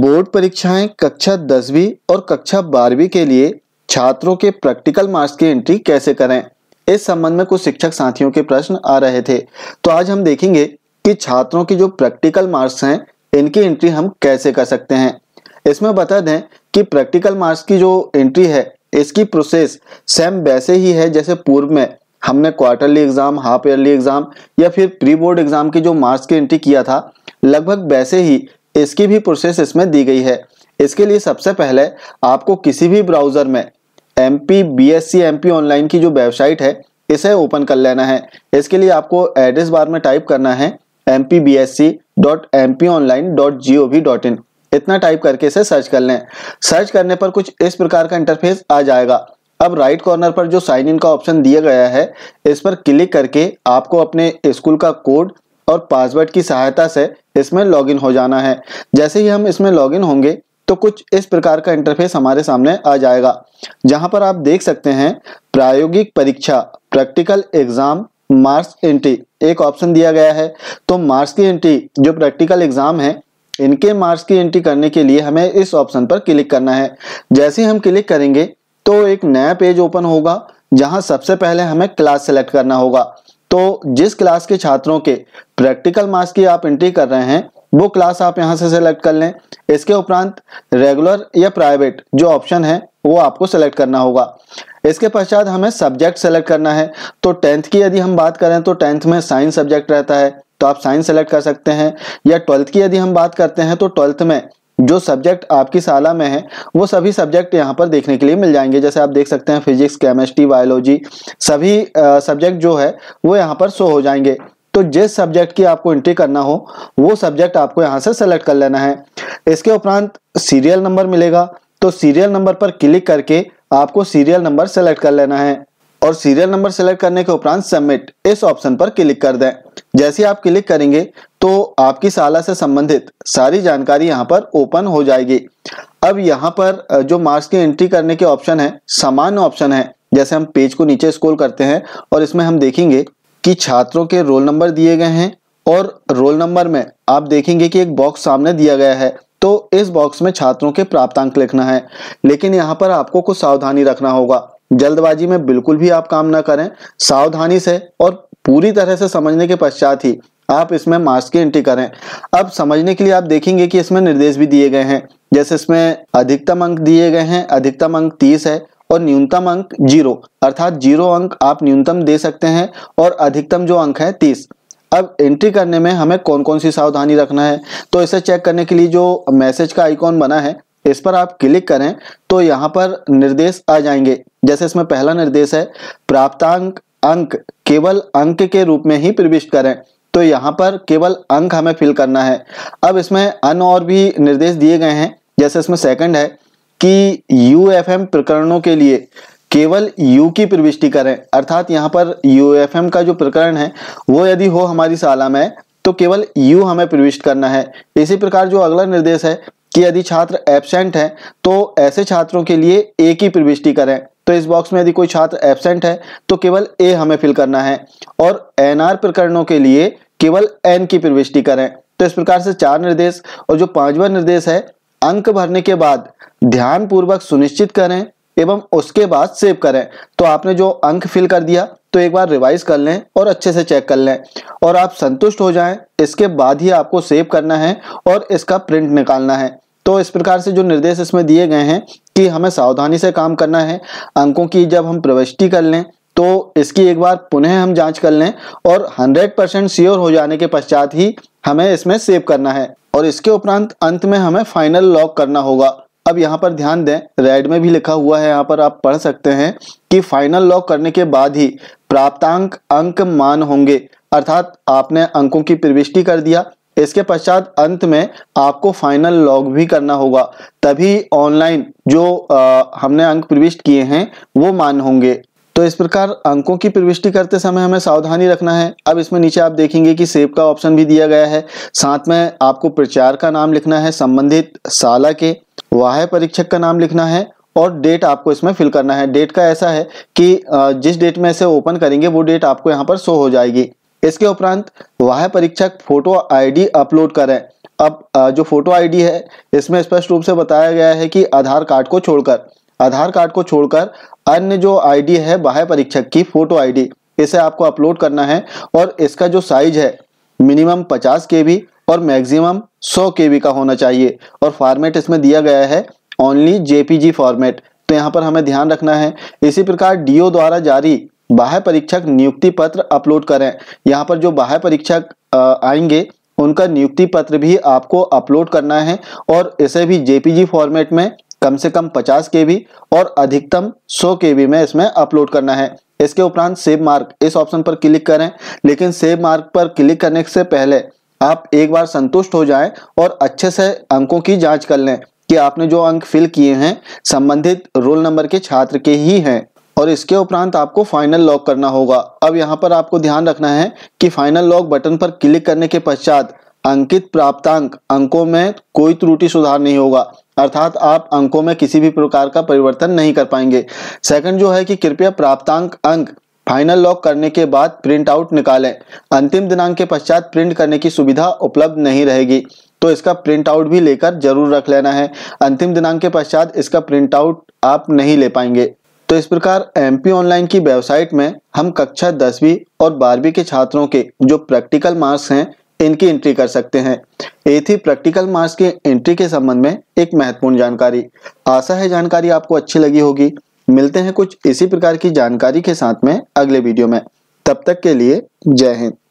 board परीक्षाएं कक्षा दसवीं और कक्षा बारहवीं के लिए छात्रों के प्रैक्टिकल मार्क्स की एंट्री कैसे करें इस संबंध में कुछ शिक्षक साथियों के प्रश्न आ रहे थे तो आज हम देखेंगे कि छात्रों की जो प्रैक्टिकल मार्क्स हैं इनकी एंट्री हम कैसे कर सकते हैं इसमें बता दें कि प्रैक्टिकल मार्क्स की जो एंट्री है इसकी प्रोसेस सेम वैसे ही है जैसे पूर्व में हमने quarterly exam half yearly exam या फिर प्री बोर्ड एग्जाम की जो मार्क्स की एंट्री किया था लगभग वैसे ही इसकी भी प्रोसेस इसमें दी गई है इसके लिए सबसे पहले आपको किसी भी ब्राउज़र में M P B S C M P online की जो वेबसाइट है इसे ओपन कर लेना है इसके लिए आपको एड्रेस बार में टाइप करना है M P B S C dot M P online dot G O V dot in इतना टाइप करके इसे सर्च कर लें सर्च करने पर कुछ इस प्रकार का इंटरफेस आ जाएगा अब राइट कॉर्नर पर जो साइन इन का ऑप्शन दिया गया है इस पर क्लिक करके आपको अपने स्कूल का कोड और पासवर्ड की सहायता से इसमें लॉगिन हो जाना है जैसे ही हम इसमें लॉगिन होंगे तो कुछ इस प्रकार का इंटरफेस हमारे सामने आ जाएगा जहां पर आप देख सकते हैं प्रायोगिक परीक्षा प्रैक्टिकल एग्जाम मार्क्स एंट्री एक ऑप्शन दिया गया है तो मार्क्स की एंट्री जो प्रैक्टिकल एग्जाम है इनके मार्क्स की एंट्री करने के लिए हमें इस ऑप्शन पर क्लिक करना है जैसे ही हम क्लिक करेंगे तो एक नया पेज ओपन होगा जहां सबसे पहले हमें क्लास सेलेक्ट करना होगा तो जिस क्लास के छात्रों के प्रैक्टिकल मार्क्स की आप एंट्री कर रहे हैं वो क्लास आप यहां से सेलेक्ट कर लें इसके उपरांत रेगुलर या प्राइवेट जो ऑप्शन है वो आपको सेलेक्ट करना होगा इसके पश्चात हमें सब्जेक्ट सेलेक्ट करना है तो टेंथ की यदि हम बात करें तो टेंथ में साइंस सब्जेक्ट रहता है तो आप साइंस सेलेक्ट कर सकते हैं या ट्वेल्थ की यदि हम बात करते हैं तो ट्वेल्थ में जो सब्जेक्ट आपकी साला में है वो सभी सब्जेक्ट यहाँ पर देखने के लिए मिल जाएंगे जैसे आप देख सकते हैं फिजिक्स केमिस्ट्री बायोलॉजी सभी सब्जेक्ट जो है वो यहाँ पर शो हो जाएंगे तो जिस सब्जेक्ट की आपको एंट्री करना हो वो सब्जेक्ट आपको यहाँ से सेलेक्ट कर लेना है इसके उपरांत सीरियल नंबर मिलेगा तो सीरियल नंबर पर क्लिक करके आपको सीरियल नंबर सेलेक्ट कर लेना है और सीरियल नंबर सेलेक्ट करने के उपरांत सबमिट इस ऑप्शन पर क्लिक कर दें जैसे आप क्लिक करेंगे तो आपकी साला से संबंधित सारी जानकारी यहाँ पर ओपन हो जाएगी अब यहाँ पर जो मार्क्स की एंट्री करने के ऑप्शन है सामान्य ऑप्शन है जैसे हम पेज को नीचे स्क्रोल करते हैं और इसमें हम देखेंगे कि छात्रों के रोल नंबर दिए गए हैं और रोल नंबर में आप देखेंगे कि एक बॉक्स सामने दिया गया है तो इस बॉक्स में छात्रों के प्राप्तांक लिखना है लेकिन यहाँ पर आपको कुछ सावधानी रखना होगा जल्दबाजी में बिल्कुल भी आप काम ना करें सावधानी से और पूरी तरह से समझने के पश्चात ही आप इसमें मार्क्स की एंट्री करें अब समझने के लिए आप देखेंगे कि इसमें निर्देश भी दिए गए हैं जैसे इसमें अधिकतम अंक दिए गए हैं अधिकतम अंक तीस है और न्यूनतम अंक जीरो अर्थात जीरो अंक आप न्यूनतम दे सकते हैं और अधिकतम जो अंक है तीस अब एंट्री करने में हमें कौन कौन सी सावधानी रखना है तो इसे चेक करने के लिए जो मैसेज का आइकॉन बना है इस पर आप क्लिक करें तो यहाँ पर निर्देश आ जाएंगे जैसे इसमें पहला निर्देश है प्राप्तांक अंक केवल अंक के रूप में ही प्रविष्ट करें तो यहाँ पर केवल अंक हमें फिल करना है अब इसमें अन्य और भी निर्देश दिए गए हैं जैसे इसमें सेकंड है कि यू प्रकरणों के लिए केवल यू की प्रविष्टि करें अर्थात यहाँ पर यू का जो प्रकरण है वो यदि हो हमारी शाला में तो केवल यू हमें प्रविष्ट करना है इसी प्रकार जो अगला निर्देश है कि यदि छात्र एबसेंट है तो ऐसे छात्रों के लिए ए की प्रविष्टि करें तो इस बॉक्स में यदि कोई छात्र एबसेंट है तो केवल ए हमें फिल करना है और एन प्रकरणों के लिए केवल एन की प्रविष्टि करें तो इस प्रकार से चार निर्देश और जो पांचवा निर्देश है अंक भरने के बाद ध्यान पूर्वक सुनिश्चित करें एवं उसके बाद सेव करें तो आपने जो अंक फिल कर दिया तो एक बार रिवाइज कर लें और अच्छे से चेक कर लें और आप संतुष्ट हो जाएं इसके बाद ही आपको सेव करना है और इसका प्रिंट निकालना है तो इस प्रकार से जो निर्देश इसमें दिए गए हैं कि हमें सावधानी से काम करना है अंकों की जब हम प्रविष्टि कर लें तो इसकी एक बार पुनः हम जांच कर लें और 100 परसेंट श्योर हो जाने के पश्चात ही हमें इसमें सेव करना है और इसके उपरांत अंत में हमें फाइनल लॉक करना होगा अब यहाँ पर ध्यान दें रेड में भी लिखा हुआ है यहाँ पर आप पढ़ सकते हैं कि फाइनल लॉक करने के बाद ही प्राप्तांक अंक मान होंगे अर्थात आपने अंकों की प्रविष्टि कर दिया इसके पश्चात अंत में आपको फाइनल लॉग भी करना होगा तभी ऑनलाइन जो आ, हमने अंक प्रविष्ट किए हैं वो मान होंगे तो इस प्रकार अंकों की प्रविष्टि करते समय हमें सावधानी रखना है अब इसमें नीचे आप देखेंगे कि सेव का ऑप्शन भी दिया गया है साथ में आपको प्रचार का नाम लिखना है संबंधित साला के वाह परीक्षक का नाम लिखना है और डेट आपको इसमें फिल करना है डेट का ऐसा है कि जिस डेट में इसे ओपन करेंगे वो डेट आपको यहाँ पर शो हो जाएगी इसके उपरांत वह परीक्षक फोटो आईडी अपलोड करें अब जो फोटो आईडी है इसमें स्पष्ट रूप से बताया गया है कि आधार कार्ड को छोड़कर आधार कार्ड को छोड़कर अन्य जो आईडी है बाह्य परीक्षक की फोटो आईडी इसे आपको अपलोड करना है और इसका जो साइज है मिनिमम 50 के और मैक्सिमम 100 के बी का होना चाहिए और फॉर्मेट इसमें दिया गया है ओनली जेपीजी फॉर्मेट तो यहाँ पर हमें ध्यान रखना है इसी प्रकार डीओ द्वारा जारी बाह्य परीक्षक नियुक्ति पत्र अपलोड करें यहाँ पर जो बाह्य परीक्षक आएंगे उनका नियुक्ति पत्र भी आपको अपलोड करना है और इसे भी जेपीजी फॉर्मेट में कम से कम 50 के और अधिकतम 100 के बी में इसमें अपलोड करना है इसके उपरांत सेव मार्क इस ऑप्शन पर क्लिक करें लेकिन सेव मार्क पर क्लिक करने से पहले आप एक बार संतुष्ट हो जाएं और अच्छे से अंकों की जांच कर लें कि आपने जो अंक फिल किए हैं संबंधित रोल नंबर के छात्र के ही हैं और इसके उपरांत आपको फाइनल लॉक करना होगा अब यहाँ पर आपको ध्यान रखना है कि फाइनल लॉक बटन पर क्लिक करने के पश्चात अंकित प्राप्तांक अंकों में कोई त्रुटि सुधार नहीं होगा अर्थात आप अंकों में किसी भी प्रकार का परिवर्तन नहीं कर पाएंगे सेकंड जो है कि कृपया प्राप्तांक अंक फाइनल लॉक करने के बाद प्रिंट आउट निकालें अंतिम दिनांक के पश्चात प्रिंट करने की सुविधा उपलब्ध नहीं रहेगी तो इसका प्रिंट आउट भी लेकर जरूर रख लेना है अंतिम दिनांक के पश्चात इसका प्रिंट आउट आप नहीं ले पाएंगे तो इस प्रकार एम ऑनलाइन की वेबसाइट में हम कक्षा दसवीं और बारहवीं के छात्रों के जो प्रैक्टिकल मार्क्स हैं इनकी एंट्री कर सकते हैं ये थी प्रैक्टिकल मार्क्स की एंट्री के संबंध में एक महत्वपूर्ण जानकारी आशा है जानकारी आपको अच्छी लगी होगी मिलते हैं कुछ इसी प्रकार की जानकारी के साथ में अगले वीडियो में तब तक के लिए जय हिंद